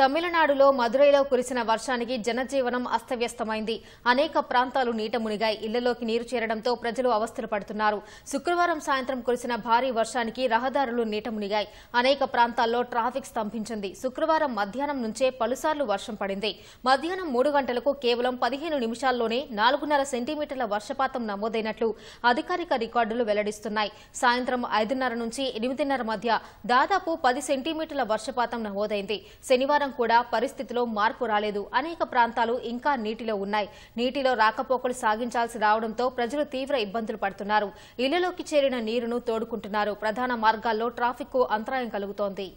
తమిళనాడులో మదురైలో కురిసిన వర్షానికి జనజీవనం అస్తవ్యస్తమైంది అనేక ప్రాంతాలు నీట మునిగాయి ఇళ్లలోకి నీరు చేరడంతో ప్రజలు అవస్థలు పడుతున్నారు శుక్రవారం సాయంత్రం కురిసిన భారీ వర్షానికి రహదారులు నీట మునిగాయి అనేక ప్రాంతాల్లో ట్రాఫిక్ స్తంభించింది శుక్రవారం మధ్యాహ్నం నుంచే పలుసార్లు వర్షం పడింది మధ్యాహ్నం మూడు గంటలకు కేవలం పదిహేను నిమిషాల్లోనే నాలుగున్నర సెంటీమీటర్ల వర్షపాతం నమోదైనట్లు అధికారిక రికార్డులు వెల్లడిస్తున్నాయి సాయంత్రం ఐదున్నర నుంచి ఎనిమిదిన్నర మధ్య దాదాపు పది సెంటీమీటర్ల వర్షపాతం నమోదైంది శనివారం మధ్యాహ్నం కూడా పరిస్థితిలో మార్పు రాలేదు అనేక ప్రాంతాలు ఇంకా నీటిలో ఉన్నాయి నీటిలో రాకపోకలు సాగించాల్సి రావడంతో ప్రజలు తీవ్ర ఇబ్బందులు పడుతున్నారు ఇళ్లలోకి చేరిన నీరును తోడుకుంటున్నారు ప్రధాన మార్గాల్లో ట్రాఫిక్ కు అంతరాయం కలుగుతోంది